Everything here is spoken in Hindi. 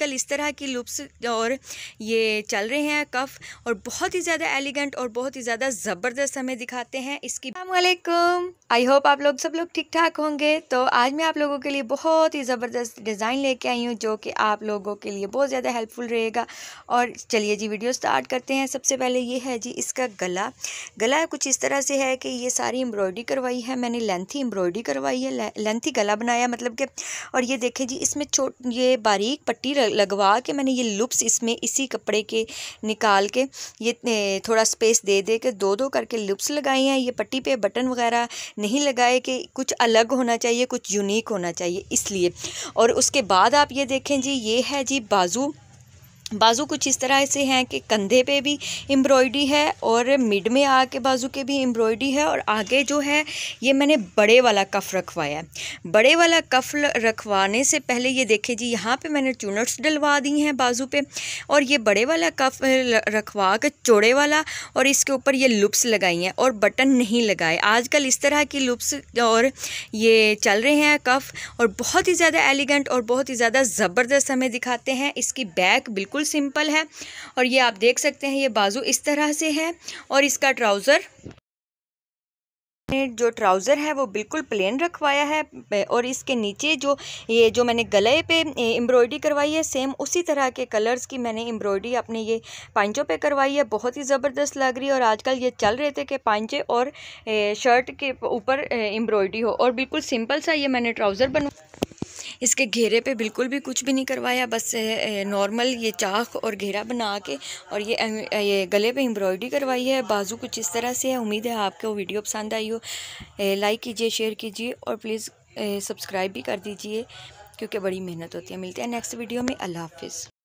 आजकल इस तरह की लुप्स और ये चल रहे हैं कफ और बहुत ही ज़्यादा एलिगेंट और बहुत ही ज़्यादा ज़बरदस्त हमें दिखाते हैं इसकी अलैक्म आई होप आप लोग सब लोग ठीक ठाक होंगे तो आज मैं आप लोगों के लिए बहुत ही ज़बरदस्त डिज़ाइन लेके आई हूँ जो कि आप लोगों के लिए बहुत ज़्यादा हेल्पफुल रहेगा और चलिए जी वीडियो स्टार्ट करते हैं सबसे पहले ये है जी इसका गला गला कुछ इस तरह से है कि ये सारी एम्ब्रॉयडरी करवाई है मैंने लेंथी एम्ब्रॉयडरी करवाई है लेंथी गला बनाया मतलब कि और ये देखें जी इसमें छोट ये बारीक पट्टी लगवा के मैंने ये लुप्स इसमें इसी कपड़े के निकाल के ये थोड़ा स्पेस दे दे के दो दो करके लुप्स लगाई हैं ये पट्टी पे बटन वगैरह नहीं लगाए कि कुछ अलग होना चाहिए कुछ यूनिक होना चाहिए इसलिए और उसके बाद आप ये देखें जी ये है जी बाजू बाजू कुछ इस तरह से हैं कि कंधे पे भी एम्ब्रॉयडरी है और मिड में आके बाजू के भी एम्ब्रॉयडरी है और आगे जो है ये मैंने बड़े वाला कफ रखवाया है बड़े वाला कफ रखवाने से पहले ये देखे जी यहाँ पे मैंने चूनट्स डलवा दी हैं बाजू पे और ये बड़े वाला कफ रखवा कर चौड़े वाला और इसके ऊपर ये लुप्स लगाई हैं और बटन नहीं लगाए आजकल इस तरह की लुप्स और ये चल रहे हैं कफ और बहुत ही ज़्यादा एलिगेंट और बहुत ही ज़्यादा ज़बरदस्त हमें दिखाते हैं इसकी बैक बिल्कुल बिल्कुल सिंपल है और ये आप देख सकते हैं ये बाजू इस तरह से है और इसका ट्राउज़र जो ट्राउज़र है वो बिल्कुल प्लेन रखवाया है और इसके नीचे जो ये जो मैंने गले पे एम्ब्रॉयडरी करवाई है सेम उसी तरह के कलर्स की मैंने एम्ब्रॉयडरी अपने ये पांचों पे करवाई है बहुत ही ज़बरदस्त लग रही है और आजकल ये चल रहे थे कि पांचे और शर्ट के ऊपर एम्ब्रॉयडरी हो और बिल्कुल सिंपल सा ये मैंने ट्राउज़र बनवा इसके घेरे पे बिल्कुल भी कुछ भी नहीं करवाया बस नॉर्मल ये चाक और घेरा बना के और ये ये गले पे एम्ब्रॉयडरी करवाई है बाजू कुछ इस तरह से है उम्मीद है आपको वीडियो पसंद आई हो लाइक कीजिए शेयर कीजिए और प्लीज़ सब्सक्राइब भी कर दीजिए क्योंकि बड़ी मेहनत होती है मिलते हैं नेक्स्ट वीडियो में अल्लाह हाफिज़